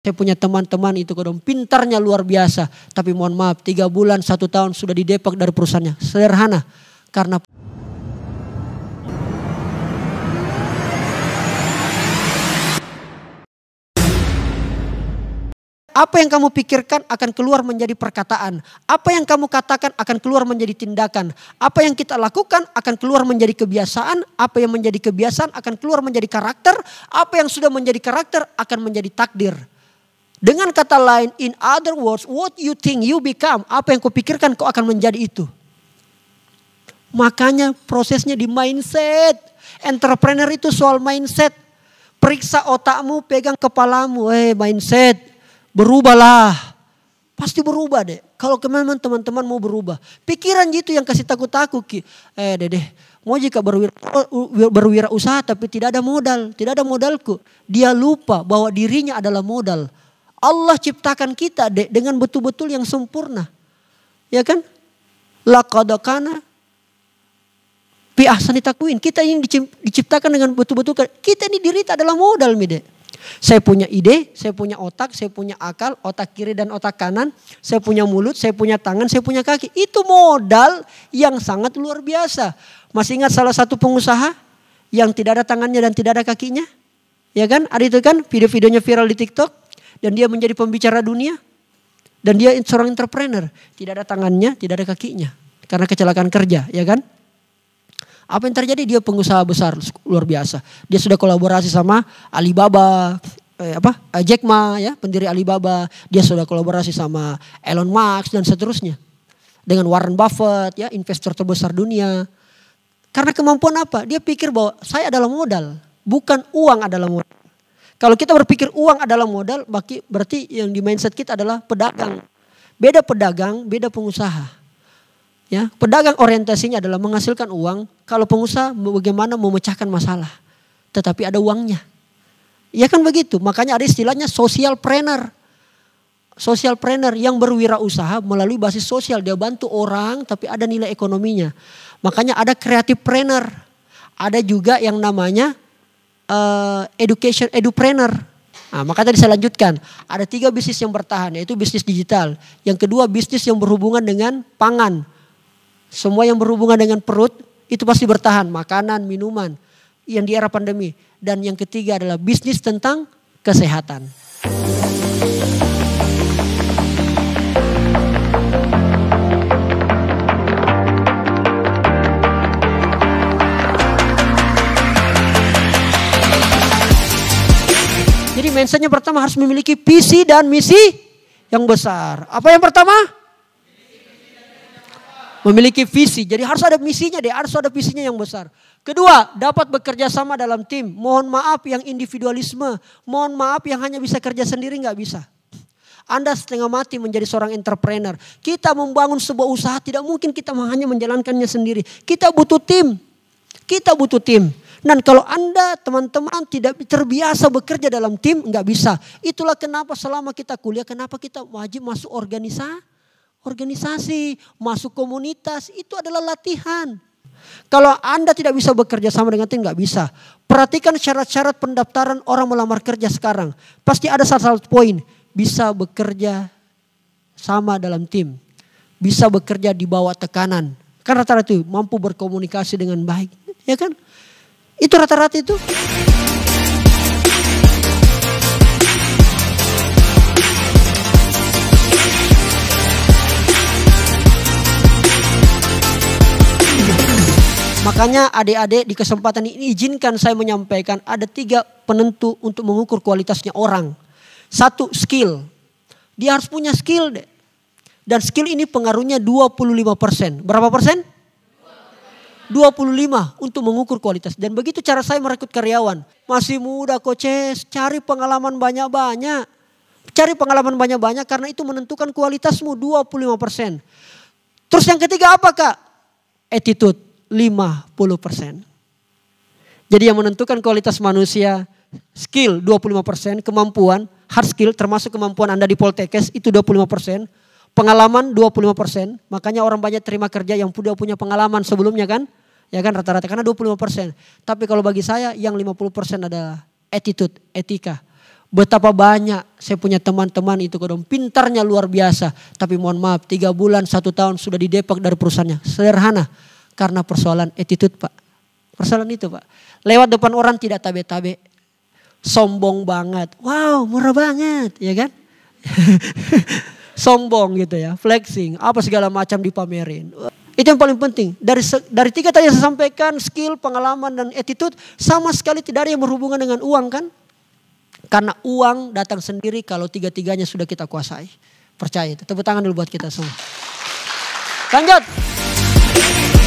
Saya punya teman-teman itu kodong pintarnya luar biasa. Tapi mohon maaf, tiga bulan, satu tahun sudah didepak dari perusahaannya. Sederhana. Karena... Apa yang kamu pikirkan akan keluar menjadi perkataan. Apa yang kamu katakan akan keluar menjadi tindakan. Apa yang kita lakukan akan keluar menjadi kebiasaan. Apa yang menjadi kebiasaan akan keluar menjadi karakter. Apa yang sudah menjadi karakter akan menjadi takdir. Dengan kata lain, in other words, what you think you become, apa yang kau pikirkan kau akan menjadi itu. Makanya prosesnya di mindset. Entrepreneur itu soal mindset. Periksa otakmu, pegang kepalamu, eh hey, mindset. Berubahlah. Pasti berubah deh. Kalau kemarin teman-teman mau berubah. Pikiran gitu yang kasih takut aku. Ki. Eh dedeh, mau jika berwira, berwirausaha tapi tidak ada modal. Tidak ada modalku. Dia lupa bahwa dirinya adalah modal Allah ciptakan kita de, dengan betul-betul yang sempurna. Ya kan? Lakodokana pi ahsani takwin. Kita ini diciptakan dengan betul-betul kita ini diri tak adalah modal mide. Saya punya ide, saya punya otak, saya punya akal, otak kiri dan otak kanan, saya punya mulut, saya punya tangan, saya punya kaki. Itu modal yang sangat luar biasa. Masih ingat salah satu pengusaha yang tidak ada tangannya dan tidak ada kakinya? Ya kan? Ada itu kan video-videonya viral di TikTok? dan dia menjadi pembicara dunia dan dia seorang entrepreneur, tidak ada tangannya, tidak ada kakinya karena kecelakaan kerja, ya kan? Apa yang terjadi? Dia pengusaha besar luar biasa. Dia sudah kolaborasi sama Alibaba, eh, apa? Eh, Jack Ma ya, pendiri Alibaba. Dia sudah kolaborasi sama Elon Musk dan seterusnya. Dengan Warren Buffett ya, investor terbesar dunia. Karena kemampuan apa? Dia pikir bahwa saya adalah modal, bukan uang adalah modal. Kalau kita berpikir uang adalah modal, berarti yang di mindset kita adalah pedagang. Beda pedagang, beda pengusaha. Ya, pedagang orientasinya adalah menghasilkan uang. Kalau pengusaha bagaimana memecahkan masalah, tetapi ada uangnya. Ya kan begitu. Makanya ada istilahnya social planner. Social planner yang berwirausaha melalui basis sosial dia bantu orang tapi ada nilai ekonominya. Makanya ada kreatif planner. Ada juga yang namanya uh, education edupreneur. Nah, maka tadi saya lanjutkan, ada tiga bisnis yang bertahan yaitu bisnis digital. Yang kedua bisnis yang berhubungan dengan pangan. Semua yang berhubungan dengan perut itu pasti bertahan, makanan, minuman yang di era pandemi. Dan yang ketiga adalah bisnis tentang kesehatan. mindsetnya pertama harus memiliki visi dan misi yang besar. Apa yang pertama? Memiliki visi. Jadi harus ada misinya deh, harus ada visinya yang besar. Kedua, dapat bekerja sama dalam tim. Mohon maaf yang individualisme. Mohon maaf yang hanya bisa kerja sendiri nggak bisa. Anda setengah mati menjadi seorang entrepreneur. Kita membangun sebuah usaha tidak mungkin kita hanya menjalankannya sendiri. Kita butuh tim. Kita butuh tim. Dan kalau Anda teman-teman tidak terbiasa bekerja dalam tim, nggak bisa. Itulah kenapa selama kita kuliah, kenapa kita wajib masuk organisasi. Organisasi, masuk komunitas, itu adalah latihan. Kalau Anda tidak bisa bekerja sama dengan tim, nggak bisa. Perhatikan syarat-syarat pendaftaran orang melamar kerja sekarang. Pasti ada salah satu poin. Bisa bekerja sama dalam tim. Bisa bekerja di bawah tekanan. Karena rata itu mampu berkomunikasi dengan baik. Ya kan? Itu rata-rata itu. Makanya adik-adik di kesempatan ini izinkan saya menyampaikan ada tiga penentu untuk mengukur kualitasnya orang. Satu skill. Dia harus punya skill deh. Dan skill ini pengaruhnya 25 persen. Berapa persen? 25 untuk mengukur kualitas. Dan begitu cara saya merekrut karyawan. Masih muda koces, cari pengalaman banyak-banyak. Cari pengalaman banyak-banyak karena itu menentukan kualitasmu 25%. persen. Terus yang ketiga apa kak? Attitude 50%. persen. Jadi yang menentukan kualitas manusia skill 25%, persen, kemampuan, hard skill termasuk kemampuan Anda di Poltekes itu 25%, persen, pengalaman 25%, persen. makanya orang banyak terima kerja yang sudah punya pengalaman sebelumnya kan. Ya kan rata-rata karena 25%. Tapi kalau bagi saya yang 50% adalah attitude, etika. Betapa banyak saya punya teman-teman itu kodong. Pintarnya luar biasa. Tapi mohon maaf tiga bulan, satu tahun sudah didepak dari perusahaannya. Sederhana. Karena persoalan attitude pak. Persoalan itu pak. Lewat depan orang tidak tabe-tabe. Sombong banget. Wow murah banget ya kan. Sombong gitu ya. Flexing. Apa segala macam dipamerin. Itu yang paling penting. Dari dari tiga tadi yang saya sampaikan, skill, pengalaman, dan attitude, sama sekali tidak ada yang berhubungan dengan uang kan? Karena uang datang sendiri kalau tiga-tiganya sudah kita kuasai. Percaya itu. Tepuk tangan dulu buat kita semua. Lanjut.